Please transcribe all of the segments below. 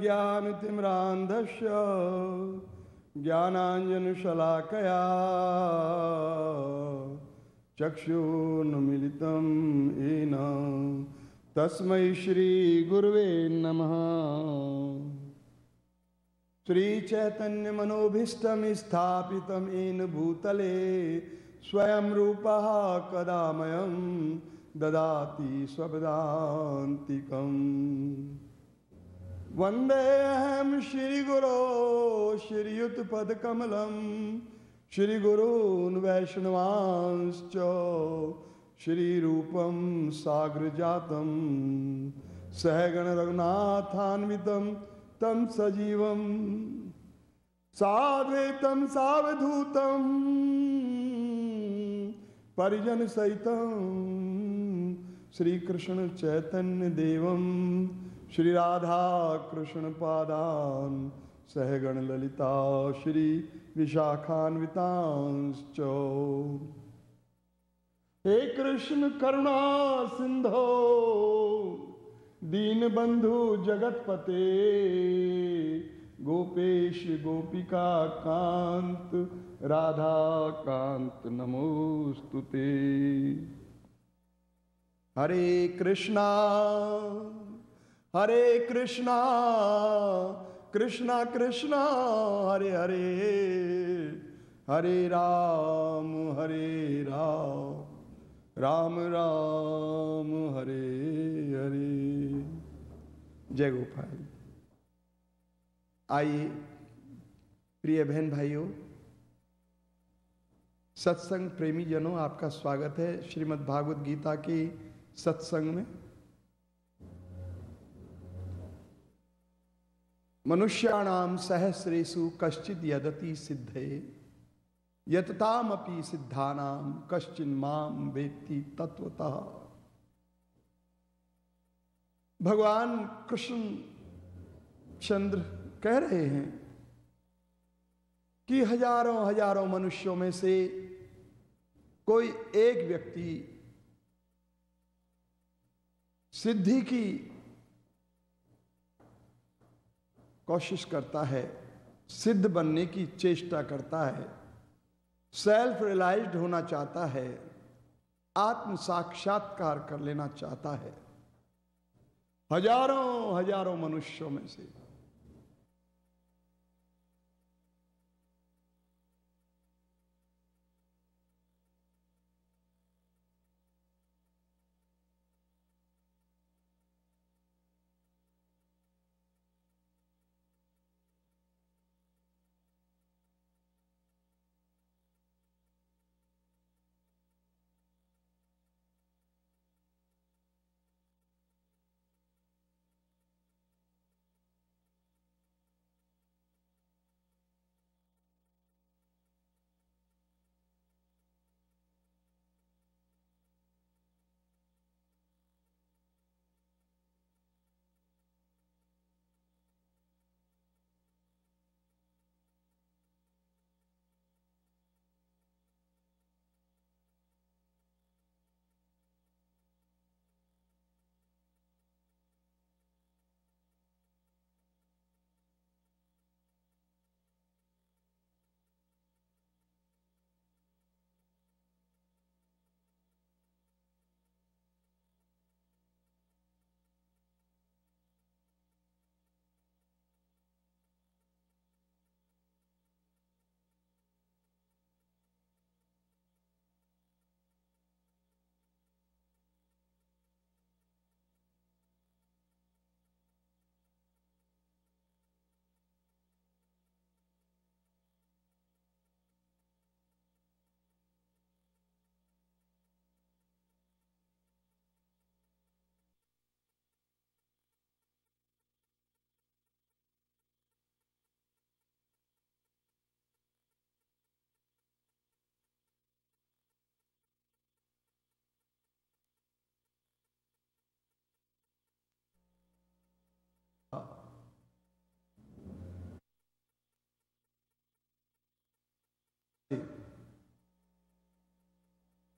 ज्ञानतिम्रान्धस्य ज्ञानाञ्जनशलाकया चक्षुन्मिलितं येन तस्मै श्रीगुर्वे नमः श्रीचैतन्यमनोभीष्टं स्थापितं येन भूतले स्वयं रूप कदा ददाति स्वपदान्तिकम् वंदे अहम श्री वन्देऽहं श्रीगुरो श्रीयुतपदकमलं श्रीगुरून् वैष्णवांश्च रघुनाथ सागरजातं सहगणरघुनाथान्वितं तं सजीवं साद्वैतं सावधूतं चैतन्य श्रीकृष्णचैतन्यदेवम् श्री राधा कृष्ण पादान सहगण ललिता श्री विशाखान्वितांश्च हे कृष्ण करुणा सिंधो दीन बंधु जगतपते गोपेश गोपिका कांत राधा कांत नमोस्तुते हरे कृष्णा हरे कृष्णा कृष्णा कृष्णा हरे हरे हरे राम हरे राम राम राम हरे हरे जय गोपाल आइए प्रिय बहन भाइयों सत्संग प्रेमी जनों आपका स्वागत है श्रीमद् भागवत गीता की सत्संग में मनुष्याणाम सहस्रेशु कश्चित यदति सिद्धे यततामपि सिद्धा कश्चिन माम वेत्ती तत्वतः भगवान कृष्ण चंद्र कह रहे हैं कि हजारों हजारों मनुष्यों में से कोई एक व्यक्ति सिद्धि की कोशिश करता है सिद्ध बनने की चेष्टा करता है सेल्फ रियलाइज्ड होना चाहता है आत्म साक्षात्कार कर लेना चाहता है हजारों हजारों मनुष्यों में से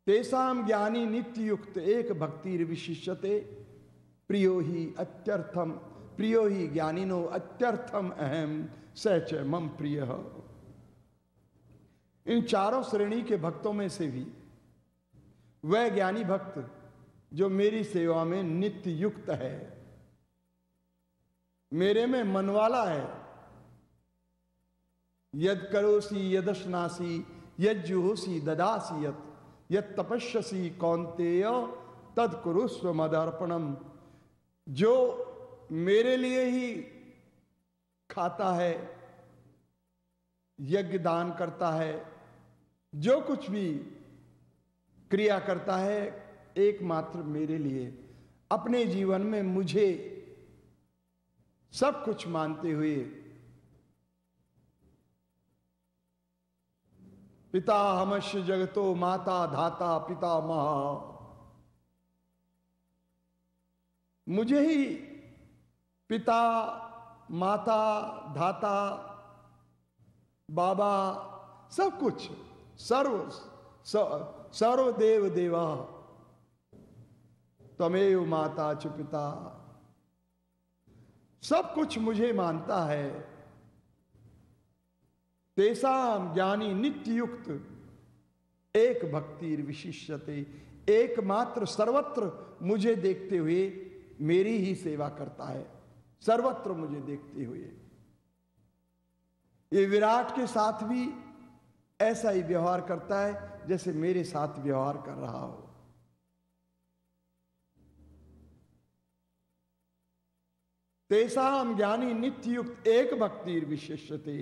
तेसाम ज्ञानी नित्ययुक्त एक भक्ति विशिष्यते प्रियो ही अत्यर्थम प्रियो ही ज्ञानिनो अत्यर्थम अहम सच मम प्रिय इन चारों श्रेणी के भक्तों में से भी वह ज्ञानी भक्त जो मेरी सेवा में नित्य युक्त है मेरे में मनवाला है यद करोसी यदशनासी यज्जुहोसी ददासी यत यह तपस्यसी कौंतेय तत्कुरुस्व मदर्पणम जो मेरे लिए ही खाता है यज्ञ दान करता है जो कुछ भी क्रिया करता है एकमात्र मेरे लिए अपने जीवन में मुझे सब कुछ मानते हुए पिता हमश जगतो माता धाता पिता महा मुझे ही पिता माता धाता बाबा सब कुछ सर्व सर्व देव देवा तमेव माता च पिता सब कुछ मुझे मानता है तेसाम ज्ञानी नित्य युक्त एक भक्ति विशिष्यते एकमात्र सर्वत्र मुझे देखते हुए मेरी ही सेवा करता है सर्वत्र मुझे देखते हुए ये विराट के साथ भी ऐसा ही व्यवहार करता है जैसे मेरे साथ व्यवहार कर रहा हो तेसाम ज्ञानी नित्य युक्त एक भक्ति विशेषते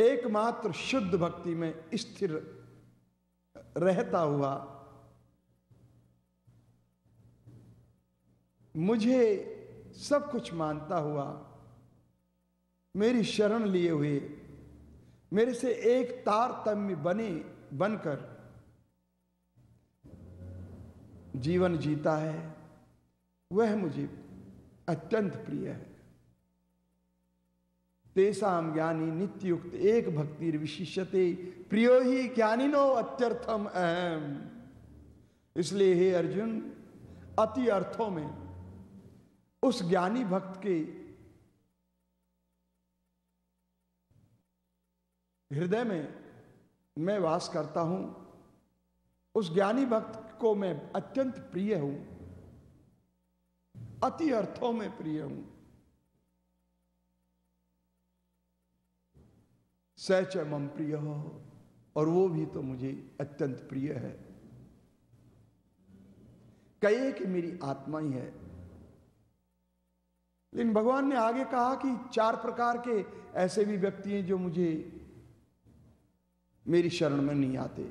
एकमात्र शुद्ध भक्ति में स्थिर रहता हुआ मुझे सब कुछ मानता हुआ मेरी शरण लिए हुए मेरे से एक तारतम्य बने बनकर जीवन जीता है वह मुझे अत्यंत प्रिय है तेसाम ज्ञानी नित्ययुक्त एक भक्ति विशिष्यते प्रियो ही ज्ञानिनो अत्यर्थम अहम इसलिए हे अर्जुन अति अर्थों में उस ज्ञानी भक्त के हृदय में मैं वास करता हूं उस ज्ञानी भक्त को मैं अत्यंत प्रिय हूं अति अर्थों में प्रिय हूं सहच मम प्रिय हो और वो भी तो मुझे अत्यंत प्रिय है कहे कि मेरी आत्मा ही है लेकिन भगवान ने आगे कहा कि चार प्रकार के ऐसे भी व्यक्ति हैं जो मुझे मेरी शरण में नहीं आते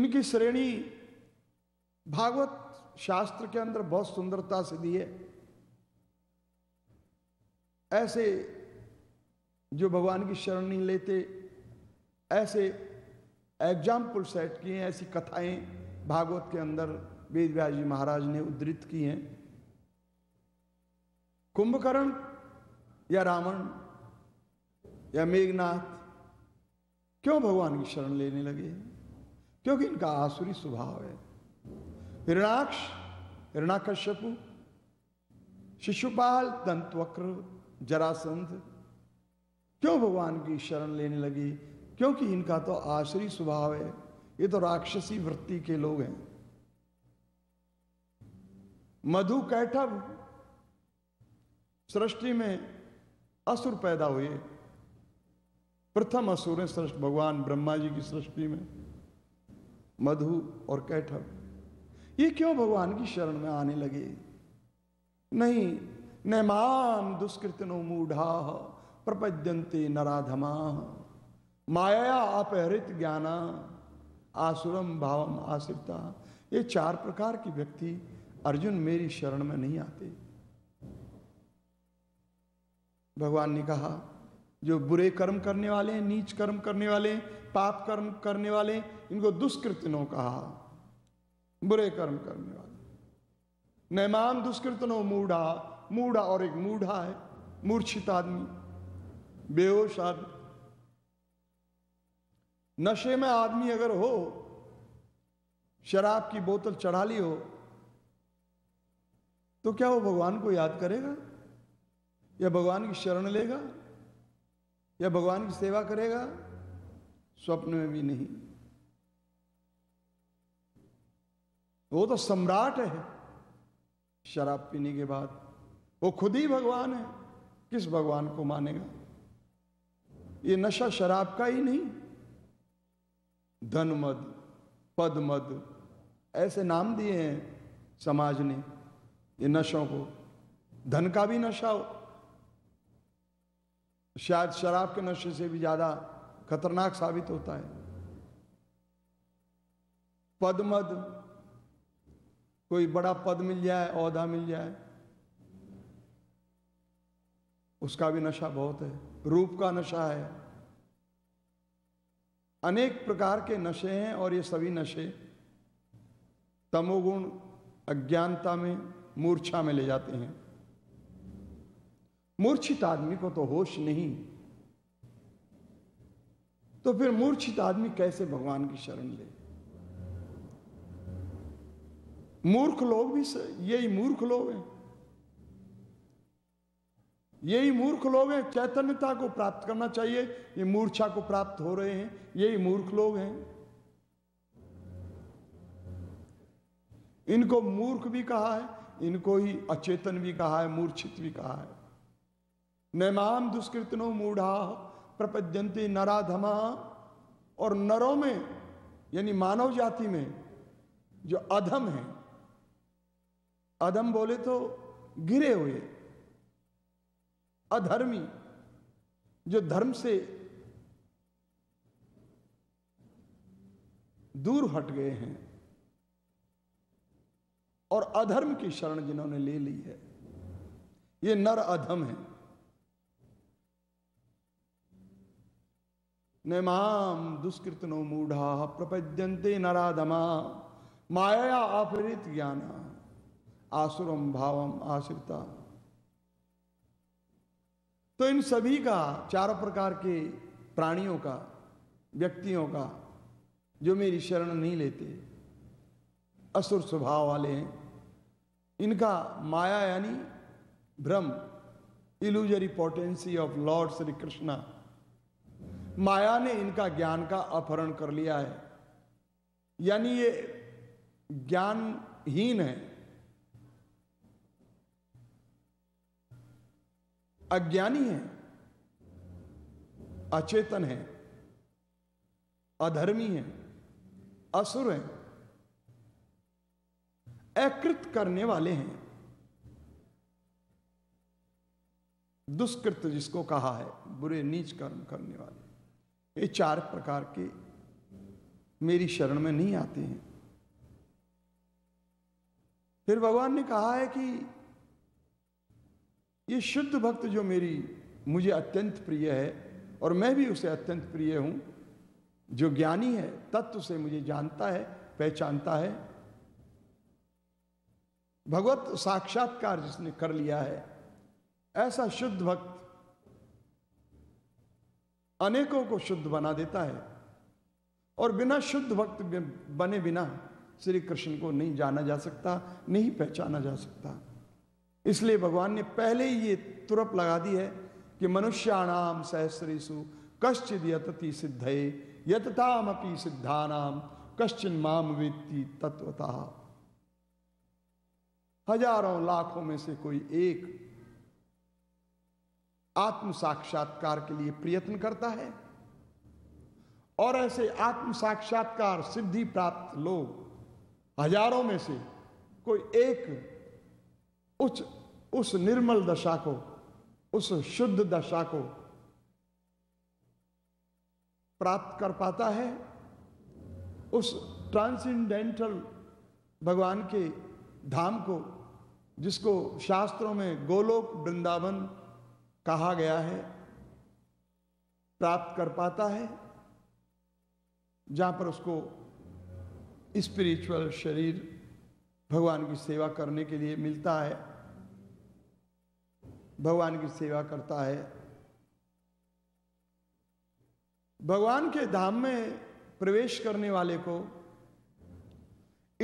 इनकी श्रेणी भागवत शास्त्र के अंदर बहुत सुंदरता से दी है ऐसे जो भगवान की शरण नहीं लेते ऐसे एग्जाम्पल सेट किए ऐसी कथाएं भागवत के अंदर वेद जी महाराज ने उद्धृत की हैं कुंभकर्ण या रावण या मेघनाथ क्यों भगवान की शरण लेने लगे क्योंकि इनका आसुरी स्वभाव है हिरणाक्ष हिरणाकश्यपु शिशुपाल दंतवक्र जरासंध क्यों भगवान की शरण लेने लगी क्योंकि इनका तो आश्री स्वभाव है ये तो राक्षसी वृत्ति के लोग हैं मधु कैठव सृष्टि में असुर पैदा हुए प्रथम असुर है सृष्टि भगवान ब्रह्मा जी की सृष्टि में मधु और कैठव ये क्यों भगवान की शरण में आने लगे नहीं नैमान माम दुष्कृतनो मूढ़ा प्रपद्यंते नराधमा माया अपहरित ज्ञाना आसुरम भावम आश्रिता ये चार प्रकार की व्यक्ति अर्जुन मेरी शरण में नहीं आते भगवान ने कहा जो बुरे कर्म करने वाले हैं नीच कर्म करने वाले पाप कर्म करने वाले इनको दुष्कृतनो कहा बुरे कर्म करने वाले नैमान दुष्कृतनों मूढ़ा मूढ़ा और एक मूढ़ा है मूर्छित आदमी बेहोश आदमी नशे में आदमी अगर हो शराब की बोतल चढ़ा ली हो तो क्या वो भगवान को याद करेगा या भगवान की शरण लेगा या भगवान की सेवा करेगा स्वप्न में भी नहीं वो तो सम्राट है शराब पीने के बाद वो खुद ही भगवान है किस भगवान को मानेगा ये नशा शराब का ही नहीं धन मद पद मद ऐसे नाम दिए हैं समाज ने ये नशों को धन का भी नशा हो शायद शराब के नशे से भी ज्यादा खतरनाक साबित होता है पद मद कोई बड़ा पद मिल जाए औहदा मिल जाए उसका भी नशा बहुत है रूप का नशा है अनेक प्रकार के नशे हैं और ये सभी नशे तमोगुण अज्ञानता में मूर्छा में ले जाते हैं मूर्छित आदमी को तो होश नहीं तो फिर मूर्छित आदमी कैसे भगवान की शरण ले मूर्ख लोग भी यही मूर्ख लोग हैं यही मूर्ख लोग हैं चैतन्यता को प्राप्त करना चाहिए ये मूर्छा को प्राप्त हो रहे हैं यही मूर्ख लोग हैं इनको मूर्ख भी कहा है इनको ही अचेतन भी कहा है मूर्छित भी कहा है नैमाम दुष्कृतनो मूढ़ा प्रपद्यंती नराधमा और नरों में यानी मानव जाति में जो अधम है अधम बोले तो गिरे हुए अधर्मी जो धर्म से दूर हट गए हैं और अधर्म की शरण जिन्होंने ले ली है ये नर अधम है नमाम दुष्कृतनो मूढ़ा प्रपद्यंते नराधमा माया आपरित ज्ञान आसुरम भावम आश्रिता तो इन सभी का चारों प्रकार के प्राणियों का व्यक्तियों का जो मेरी शरण नहीं लेते असुर स्वभाव वाले हैं इनका माया यानी भ्रम illusory potency of Lord Shri Krishna माया ने इनका ज्ञान का अपहरण कर लिया है यानी ये ज्ञानहीन है अज्ञानी है अचेतन है अधर्मी है असुर है अकृत करने वाले हैं दुष्कृत जिसको कहा है बुरे नीच कर्म करने वाले ये चार प्रकार के मेरी शरण में नहीं आते हैं फिर भगवान ने कहा है कि ये शुद्ध भक्त जो मेरी मुझे अत्यंत प्रिय है और मैं भी उसे अत्यंत प्रिय हूँ जो ज्ञानी है तत्व से मुझे जानता है पहचानता है भगवत साक्षात्कार जिसने कर लिया है ऐसा शुद्ध भक्त अनेकों को शुद्ध बना देता है और बिना शुद्ध भक्त बने बिना श्री कृष्ण को नहीं जाना जा सकता नहीं पहचाना जा सकता इसलिए भगवान ने पहले ही ये तुरप लगा दी है कि मनुष्याणाम सहस्रेशु कश्चित यतति यतताम अपनी सिद्धानाम कश्चिन माम वेत्ति तत्वता हजारों लाखों में से कोई एक आत्म साक्षात्कार के लिए प्रयत्न करता है और ऐसे आत्म साक्षात्कार सिद्धि प्राप्त लोग हजारों में से कोई एक उस उस निर्मल दशा को उस शुद्ध दशा को प्राप्त कर पाता है उस ट्रांसेंडेंटल भगवान के धाम को जिसको शास्त्रों में गोलोक वृंदावन कहा गया है प्राप्त कर पाता है जहां पर उसको स्पिरिचुअल शरीर भगवान की सेवा करने के लिए मिलता है भगवान की सेवा करता है भगवान के धाम में प्रवेश करने वाले को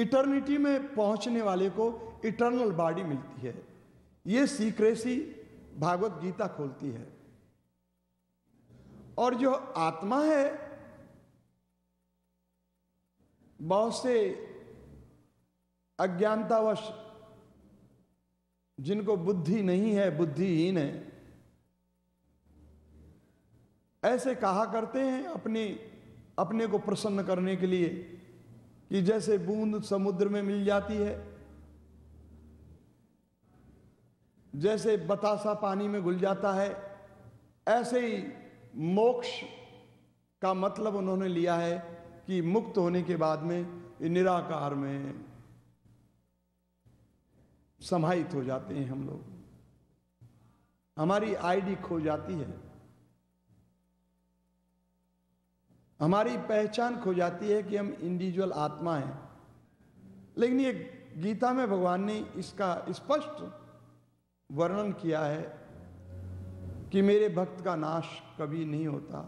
इटर्निटी में पहुंचने वाले को इटर्नल बॉडी मिलती है यह सीक्रेसी भागवत गीता खोलती है और जो आत्मा है बहुत से अज्ञानतावश जिनको बुद्धि नहीं है बुद्धिहीन है ऐसे कहा करते हैं अपने अपने को प्रसन्न करने के लिए कि जैसे बूंद समुद्र में मिल जाती है जैसे बतासा पानी में घुल जाता है ऐसे ही मोक्ष का मतलब उन्होंने लिया है कि मुक्त होने के बाद में निराकार में समाहित हो जाते हैं हम लोग हमारी आईडी खो जाती है हमारी पहचान खो जाती है कि हम इंडिविजुअल आत्मा हैं लेकिन ये गीता में भगवान ने इसका स्पष्ट वर्णन किया है कि मेरे भक्त का नाश कभी नहीं होता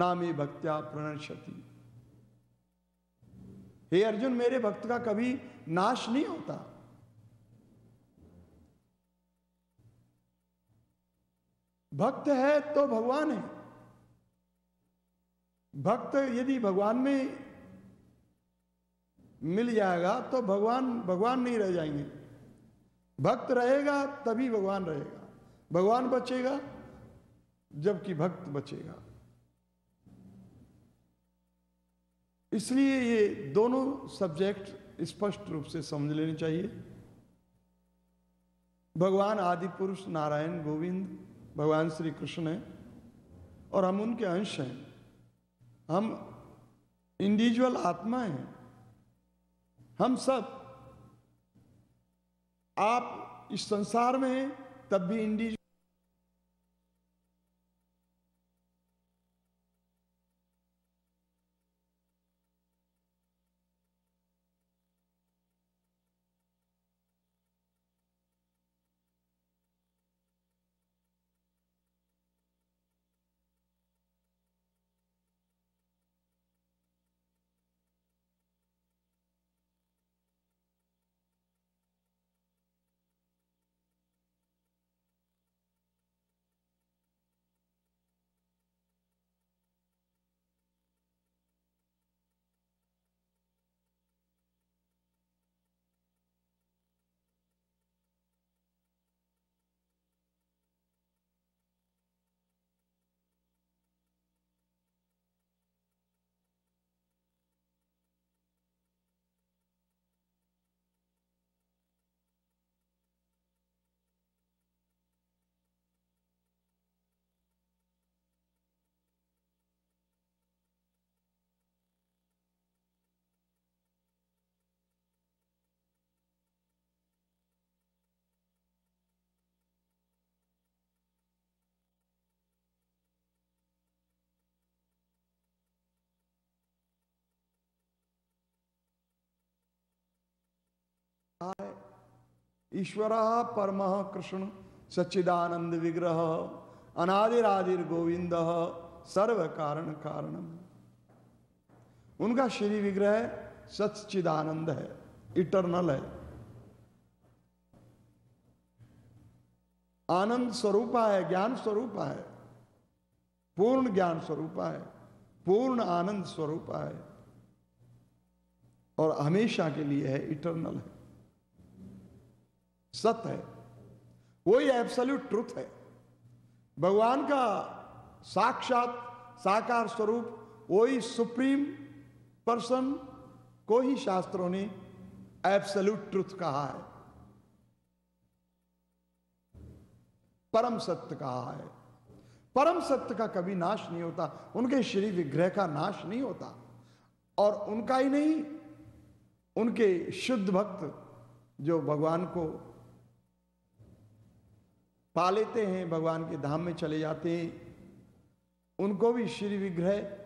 ना मे भक्त्या प्रणशति हे अर्जुन मेरे भक्त का कभी नाश नहीं होता भक्त है तो भगवान है भक्त यदि भगवान में मिल जाएगा तो भगवान भगवान नहीं रह जाएंगे भक्त रहेगा तभी भगवान रहेगा भगवान बचेगा जबकि भक्त बचेगा इसलिए ये दोनों सब्जेक्ट स्पष्ट रूप से समझ लेने चाहिए भगवान आदि पुरुष नारायण गोविंद भगवान श्री कृष्ण हैं और हम उनके अंश हैं हम इंडिविजुअल आत्मा हैं हम सब आप इस संसार में हैं तब भी इंडिविजुअल ईश्वर परम कृष्ण सच्चिदानंद विग्रह अनादिरादिर गोविंद सर्व कारण कारण उनका श्री विग्रह सच्चिदानंद है इटरनल है आनंद स्वरूप है ज्ञान स्वरूप है पूर्ण ज्ञान स्वरूप है पूर्ण आनंद स्वरूप है और हमेशा के लिए है इटरनल है सत्य है वही एब्सोल्यूट ट्रुथ है भगवान का साक्षात साकार स्वरूप वही सुप्रीम पर्सन को ही शास्त्रों ने एब्सोल्यूट ट्रुथ कहा है परम सत्य कहा है परम सत्य का कभी नाश नहीं होता उनके श्री विग्रह का नाश नहीं होता और उनका ही नहीं उनके शुद्ध भक्त जो भगवान को पा लेते हैं भगवान के धाम में चले जाते हैं उनको भी श्री विग्रह